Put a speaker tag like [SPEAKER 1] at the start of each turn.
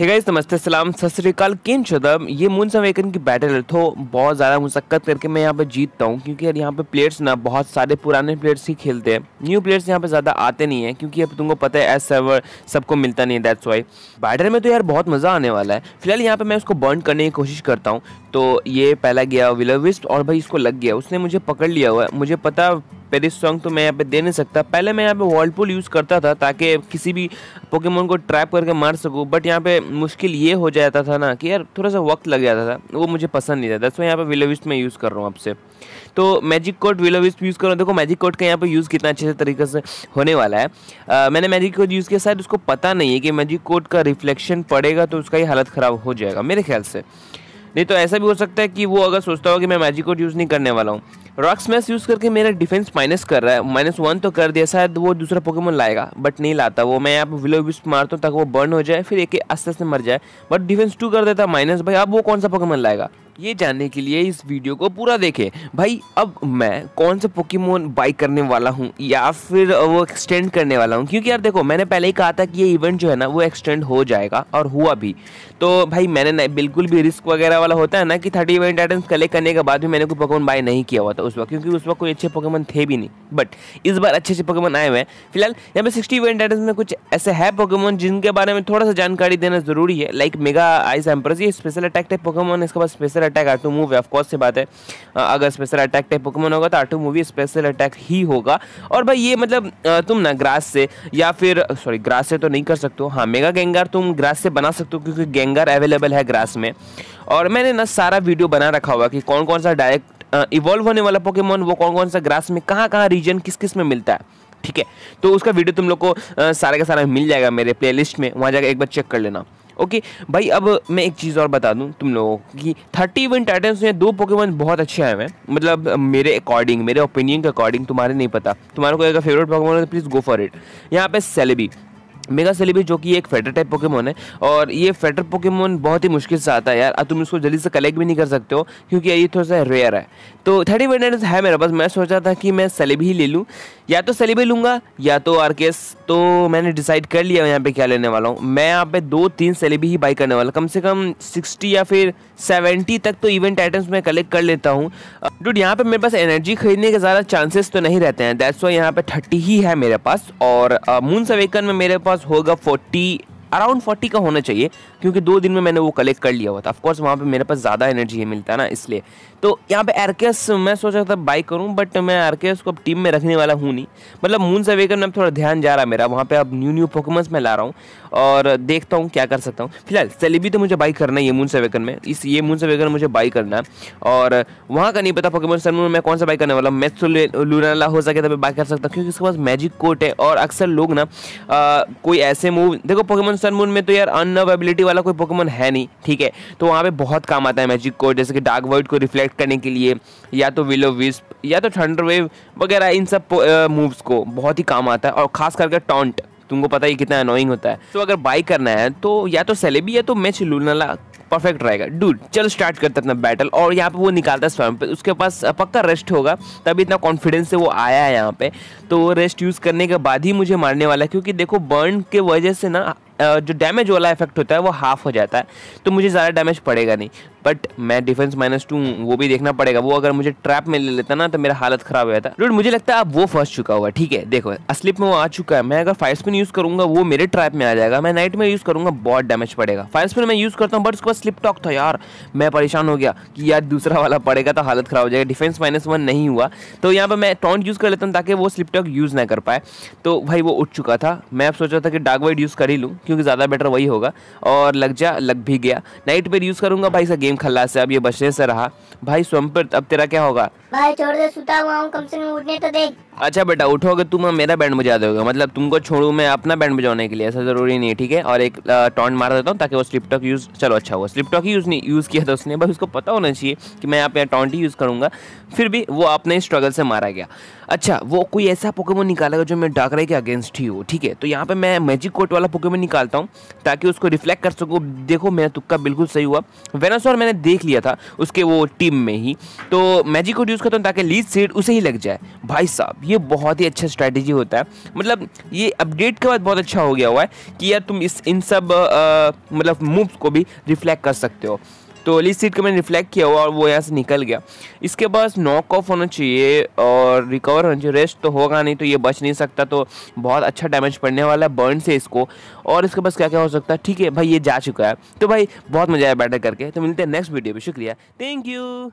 [SPEAKER 1] hey guys नमस्ते सलाम सत श्रीकाल किम शदम ये मून समेकन की बैटल है तो बहुत ज़्यादा मुशक्क़त करके मैं यहाँ पे जीतता हूँ क्योंकि यार यहाँ पे प्लेयर्स ना बहुत सारे पुराने प्लेयर्स ही खेलते हैं न्यू प्लेयर्स यहाँ पे ज़्यादा आते नहीं हैं क्योंकि अब तुमको पता है एस सर्वर सबको मिलता नहीं है दैट्स वाई बैटल में तो यार बहुत मज़ा आने वाला है फिलहाल यहाँ पर मैं उसको बर्न करने की कोशिश करता हूँ तो ये पहला गया विलोविस्ट और भाई इसको लग गया उसने मुझे पकड़ लिया हुआ है मुझे पता पेरिस सॉन्ग तो मैं यहाँ पे दे नहीं सकता पहले मैं यहाँ पे वर्लपूल यूज़ करता था ताकि किसी भी पोकेमोन को ट्रैप करके मार सकूँ बट यहाँ पे मुश्किल ये हो जाता था ना कि यार थोड़ा सा वक्त लग जाता था वो मुझे पसंद नहीं था सो यहाँ पर विलोविस्ट में यूज़ कर रहा हूँ आपसे तो मैजिक कोड विलोविस्ट यूज़ कर रहा हूँ देखो मैजिक कोड का यहाँ पर यूज़ कितना अच्छे से तरीके से होने वाला है आ, मैंने मैजिक कोड यूज़ किया शायद उसको पता नहीं है कि मैजिक कोड का रिफ्लेक्शन पड़ेगा तो उसका ही हालत ख़राब हो जाएगा मेरे ख्याल से नहीं तो ऐसा भी हो सकता है कि वो अगर सोचता हो कि मैं मैजिक कोड यूज़ नहीं करने वाला हूँ रॉक्स मैस यूज़ करके मेरा डिफेंस माइनस कर रहा है माइनस वन तो कर दिया शायद वो दूसरा पोकेमोन लाएगा बट नहीं लाता वो मैं आप विलो विस्प मारता हूँ ताकि वो बर्न हो जाए फिर एक आस्ते आस्ते मर जाए बट डिफेंस टू कर देता माइनस भाई अब वो कौन सा पोकेमोन लाएगा ये जानने के लिए इस वीडियो को पूरा देखें भाई अब मैं कौन सा पोकीमोन बाई करने वाला हूँ या फिर वो एक्सटेंड करने वाला हूँ क्योंकि यार देखो मैंने पहले ही कहा था कि ये इवेंट जो है ना वो एक्सटेंड हो जाएगा और हुआ भी तो भाई मैंने बिल्कुल भी रिस्क वगैरह वाला होता है ना कि थर्टी इवेंट आइटम्स कलेक्ट करने के बाद भी मैंने कोई पोकेमोन बाई नहीं किया हुआ था उस वक्त क्योंकि उस वक्त कोई अच्छे पोकेमोन थे भी नहीं बट इस बार अच्छे अच्छे पोकेमोन आए हुए हैं फिलहाल यहाँ पे सिक्सटी इवेंट आइटम्स में कुछ ऐसे है पोकेमोन जिनके बारे में थोड़ा सा जानकारी देना जरूरी है लाइक मेगा आइस एम्पर ये स्पेशल अटैक टाइप पोकेमोन इसके बाद स्पेशल अटैक आटू मूव ऑफ कोर्स से बात है अगर स्पेशल अटैक टाइप पोकेमोन होगा तो आटू मूवी स्पेशल अटैक ही होगा और भाई ये मतलब तुम ना ग्रास से या फिर सॉरी ग्रास से तो नहीं कर सकते हो हाँ मेगा गेंगार तुम ग्रास से बना सकते हो क्योंकि गेंगार अवेलेबल है ग्रास में और मैंने ना सारा वीडियो बना रखा हुआ कि कौन कौन सा डायरेक्ट इवॉल्व होने वाला पोकेमोन वो कौन कौन सा ग्रास में कहाँ कहाँ रीजन किस किस में मिलता है ठीक है तो उसका वीडियो तुम लोग को सारा का सारा मिल जाएगा मेरे प्लेलिस्ट में वहाँ जाकर एक बार चेक कर लेना ओके भाई अब मैं एक चीज़ और बता दूँ तुम लोगों को कि थर्टी वन टाइटन्स में दो पोकेमोन बहुत अच्छे आए हैं मतलब मेरे अकॉर्डिंग मेरे ओपिनियन के अकॉर्डिंग तुम्हारे नहीं पता तुम्हारे को अगर फेवरेट पोकेमोन है तो प्लीज़ गो फॉर इट यहाँ पे सेलेबी मेगा सेलिबी जो कि एक फेडर टाइप पोकेमोन है और ये फेडर पोकेमोन बहुत ही मुश्किल से आता है यार तुम इसको जल्दी से कलेक्ट भी नहीं कर सकते हो क्योंकि ये थोड़ा सा रेयर है तो थर्टी वेनेट है मेरे पास मैं सोचा था कि मैं सेलिबी ही ले लूँ या तो सेलिबी लूँगा या तो आर तो मैंने डिसाइड कर लिया यहाँ पर क्या लेने वाला हूँ मैं यहाँ पर दो तीन सेलिबी ही बाई करने वाला कम से कम सिक्सटी या फिर सेवेंटी तक तो इवेंट आइटम्स मैं कलेक्ट कर लेता हूँ डूड यहाँ पर मेरे पास एनर्जी खरीदने के ज़्यादा चांसेस तो नहीं रहते हैं दैट्स वो यहाँ पर थर्टी ही है मेरे पास और मून सवेकन में मेरे पास पास होगा फोर्टी अराउंड फोर्टी का होना चाहिए क्योंकि दो दिन में मैंने वो कलेक्ट कर लिया हुआ था ऑफकोर्स वहाँ पर मेरे पास ज़्यादा एनर्जी है मिलता है ना इसलिए तो यहाँ पे एरकेस मैं सोच रहा था बाई करूँ बट मैं एरकेस को अब टीम में रखने वाला हूँ नहीं मतलब मून वेकर में अब थोड़ा ध्यान जा रहा है मेरा वहाँ पर अब न्यू न्यू पोकमस मैं ला रहा हूँ और देखता हूँ क्या कर सकता हूँ फिलहाल सेलेबी तो मुझे बाई करना है मून वेकर में इस ये मून से वेकर मुझे बाई करना है और वहाँ का नहीं पता पोकमेंस में मैं कौन सा बाई करने वाला हूँ मैच लूनाला हो सके तो मैं बाई कर सकता हूँ क्योंकि उसके पास मैजिक कोट है और अक्सर लोग ना कोई ऐसे मूव देखो पोकेमोन सनमून में तो यार अनअवेबिलिटी वाला कोई पोकेमोन है नहीं ठीक है तो वहाँ पे बहुत काम आता है मैजिक को जैसे कि डार्क वर्ड को रिफ्लेक्ट करने के लिए या तो विलो विस्प या तो थंडर वेव वगैरह इन सब मूव्स को बहुत ही काम आता है और खास करके टॉन्ट तुमको पता ही कितना अनोइंग होता है तो अगर बाई करना है तो या तो सेलेबी या तो मैच लूनला परफेक्ट रहेगा डूड चल स्टार्ट करते अपना बैटल और यहाँ पे वो निकालता है स्वयं पे उसके पास पक्का रेस्ट होगा तभी इतना कॉन्फिडेंस से वो आया है यहाँ पे तो वो रेस्ट यूज़ करने के बाद ही मुझे मारने वाला है क्योंकि देखो बर्न के वजह से ना जो डैमेज वाला इफेक्ट होता है वो हाफ हो जाता है तो मुझे ज़्यादा डैमेज पड़ेगा नहीं बट मैं डिफेंस माइनस टू वो भी देखना पड़ेगा वो अगर मुझे ट्रैप में ले लेता ना तो मेरा हालत खराब हो जाता डूड मुझे लगता है अब वो फंस चुका होगा ठीक है देखो असलिप में वो आ चुका है मैं अगर फायर स्पिन यूज करूंगा वो मेरे ट्रैप में आ जाएगा मैं नाइट में यूज करूंगा बहुत डैमेज पड़ेगा फायर स्पिन मैं यूज करता हूँ बट उसके बाद स्लिप टॉक था यार मैं परेशान हो गया कि यार दूसरा वाला पड़ेगा तो हालत खराब हो जाएगा डिफेंस माइनस वन नहीं हुआ तो यहाँ पर मैं टॉन्ट यूज कर लेता हूँ ताकि वो स्लिप टॉक यूज ना कर पाए तो भाई वो उठ चुका था मैं अब सोचा था कि डार्क वाइट यूज कर ही लूँ क्योंकि ज्यादा बेटर वही होगा और लग जा लग भी गया नाइट पर यूज करूंगा भाई सा खल्ला से अब ये बचने से रहा भाई सोमप्रत अब तेरा क्या होगा भाई छोड़ दे सुता हुआ हूँ कम से कम उठने तो देख अच्छा बेटा उठोगे तुम मेरा बैंड बजा दोगे मतलब तुमको छोड़ू मैं अपना बैंड बजाने के लिए ऐसा ज़रूरी नहीं है ठीक है और एक टॉन्ट मार देता हूँ ताकि वो स्लिप टॉक यूज़ चलो अच्छा हुआ स्लिप टॉक ही यूज़ नहीं यूज़ किया था उसने बस उसको पता होना चाहिए कि मैं यहाँ पे टॉन्ट ही यूज़ करूँगा फिर भी वो अपने स्ट्रगल से मारा गया अच्छा वो कोई ऐसा पोकेमोन निकालेगा जो मैं डाकरे के अगेंस्ट ही हूँ ठीक है तो यहाँ पर मैं मैजिक कोट वाला पोकेमोन निकालता हूँ ताकि उसको रिफ्लेक्ट कर सकूँ देखो मेरा तुक्का बिल्कुल सही हुआ वेनासोर मैंने देख लिया था उसके वो टीम में ही तो मैजिक कोट यूज़ करता हूँ ताकि लीज सीट उसे ही लग जाए भाई साहब ये बहुत ही अच्छा स्ट्रैटेजी होता है मतलब ये अपडेट के बाद बहुत अच्छा हो गया हुआ है कि यार तुम इस इन सब आ, मतलब मूव्स को भी रिफ्लेक्ट कर सकते हो तो अली सीट को मैंने रिफ्लेक्ट किया हुआ और वो यहाँ से निकल गया इसके बाद नॉक ऑफ होना चाहिए और रिकवर होना चाहिए रेस्ट तो होगा नहीं तो ये बच नहीं सकता तो बहुत अच्छा डैमेज पड़ने वाला है बर्न से इसको और इसके पास क्या क्या हो सकता है ठीक है भाई ये जा चुका है तो भाई बहुत मज़ा आया बैटर करके तो मिलते हैं नेक्स्ट वीडियो में शुक्रिया थैंक यू